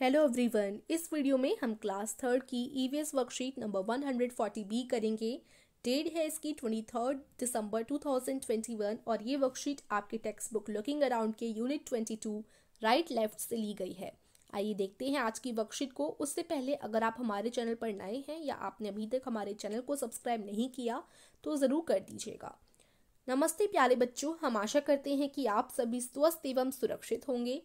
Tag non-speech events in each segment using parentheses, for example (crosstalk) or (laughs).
hello everyone इस video में हम क्लास थर्ड की ईवीएस वर्कशीट नंबर 140 बी करेंगे डेट है इसकी ट्वेंटी थर्ड दिसंबर 2021 और ये वर्कशीट आपके टेक्स्ट बुक लुकिंग अराउंड के यूनिट 22 राइट लेफ्ट से ली गई है आइए देखते हैं आज की वर्कशीट को उससे पहले अगर आप हमारे चैनल पर नए हैं या आपने अभी तक हमारे चैनल को सब्सक्राइब नहीं किया तो ज़रूर कर दीजिएगा नमस्ते प्यारे बच्चों हम आशा करते हैं कि आप सभी स्वस्थ एवं सुरक्षित होंगे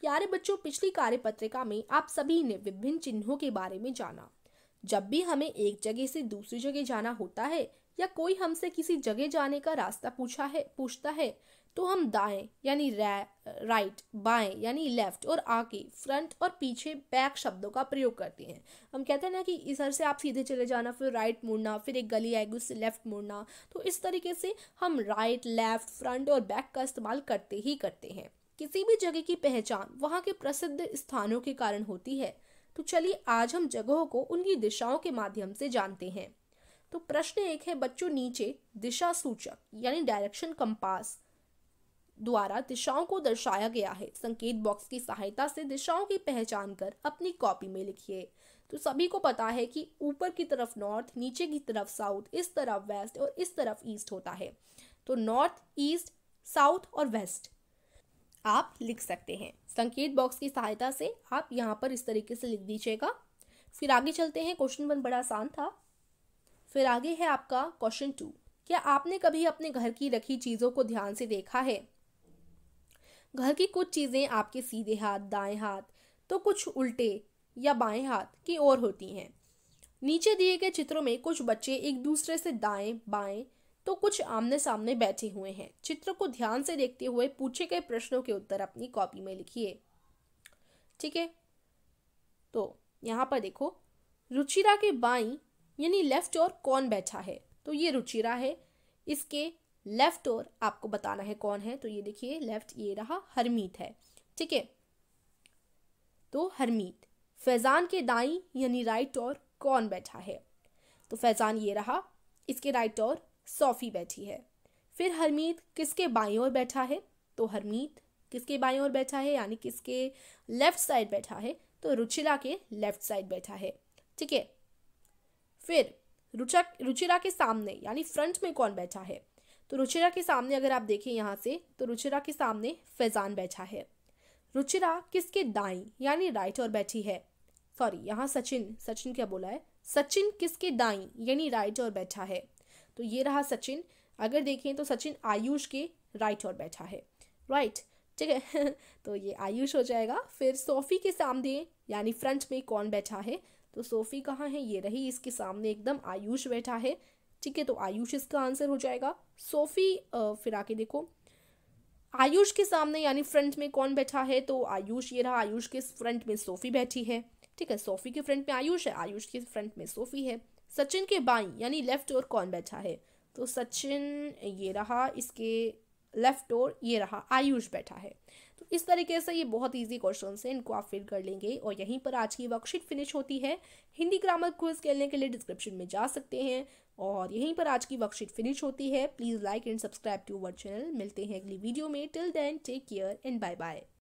प्यारे बच्चों पिछली कार्य पत्रिका में आप सभी ने विभिन्न चिन्हों के बारे में जाना जब भी हमें एक जगह से दूसरी जगह जाना होता है या कोई हमसे किसी जगह जाने का रास्ता पूछा है पूछता है तो हम दाएं यानी राइट बाएं यानी लेफ्ट और आगे फ्रंट और पीछे बैक शब्दों का प्रयोग करते हैं हम कहते हैं ना कि इधर से आप सीधे चले जाना फिर राइट मुड़ना फिर एक गली आएगी उससे लेफ्ट मुड़ना तो इस तरीके से हम राइट लेफ्ट फ्रंट और बैक का इस्तेमाल करते ही करते हैं किसी भी जगह की पहचान वहाँ के प्रसिद्ध स्थानों के कारण होती है तो चलिए आज हम जगहों को उनकी दिशाओं के माध्यम से जानते हैं तो प्रश्न एक है बच्चों नीचे दिशा सूचक यानी डायरेक्शन कंपास द्वारा दिशाओं को दर्शाया गया है संकेत बॉक्स की सहायता से दिशाओं की पहचान कर अपनी कॉपी में लिखिए तो सभी को पता है कि ऊपर की तरफ नॉर्थ नीचे की तरफ साउथ इस तरफ वेस्ट और इस तरफ ईस्ट होता है तो नॉर्थ ईस्ट साउथ और वेस्ट आप लिख सकते हैं संकेत बॉक्स की सहायता से आप यहाँ पर इस तरीके से लिख दीजिएगा फिर आगे चलते हैं क्वेश्चन वन बड़ा आसान था फिर आगे है आपका क्वेश्चन टू क्या आपने कभी अपने घर की रखी चीज़ों को ध्यान से देखा है घर की कुछ चीज़ें आपके सीधे हाथ दाएं हाथ तो कुछ उल्टे या बाएं हाथ की ओर होती हैं नीचे दिए गए चित्रों में कुछ बच्चे एक दूसरे से दाएं बाएं तो कुछ आमने सामने बैठे हुए हैं चित्र को ध्यान से देखते हुए पूछे गए प्रश्नों के उत्तर अपनी कॉपी में लिखिए ठीक है तो यहाँ पर देखो रुचिरा के बाई यानी लेफ्ट और कौन बैठा है तो ये रुचिरा है इसके लेफ्ट और आपको बताना है कौन है तो ये देखिए लेफ्ट ये रहा हरमीत है ठीक है तो हरमीत फैज़ान के दाई यानी राइट और कौन बैठा है तो फैज़ान ये रहा इसके राइट और सोफी बैठी है फिर हरमीत किसके बाई ओर बैठा है तो हरमीत किसके बाई ओर बैठा है यानी किसके लेफ्ट साइड बैठा है तो रुचिरा के लेफ्ट साइड बैठा है ठीक है फिर रुचा रुचिरा के सामने यानी फ्रंट में कौन बैठा है तो रुचिरा के सामने अगर आप देखें यहाँ से तो रुचिरा के सामने फैजान बैठा है रुचिरा किसके दाई यानी राइट और बैठी है सॉरी यहाँ सचिन सचिन क्या बोला है सचिन किसके दाई यानी राइट और बैठा है तो ये रहा सचिन अगर देखें तो सचिन आयुष के राइट और बैठा है राइट ठीक है (laughs) तो ये आयुष हो जाएगा फिर सोफी के सामने यानी फ्रंट में कौन बैठा है तो सोफी कहाँ है ये रही इसके सामने एकदम आयुष बैठा है ठीक है तो आयुष इसका आंसर हो जाएगा सोफी फिर आके देखो आयुष के सामने यानी फ्रंट में कौन बैठा है तो आयुष ये रहा आयुष के फ्रंट में सोफी बैठी है ठीक है सोफी के फ्रंट में आयुष है आयुष के फ्रंट में सोफी है सचिन के बाई यानी लेफ्ट ओर कौन बैठा है तो सचिन ये रहा इसके लेफ्ट ओर ये रहा आयुष बैठा है तो इस तरीके से ये बहुत इजी क्वेश्चन है इनको आप फिल कर लेंगे और यहीं पर आज की वर्कशीट फिनिश होती है हिंदी ग्रामर क्विज खेलने के लिए डिस्क्रिप्शन में जा सकते हैं और यहीं पर आज की वर्कशीट फिनिश होती है please like and subscribe to our channel मिलते हैं अगली वीडियो में till then take care and bye bye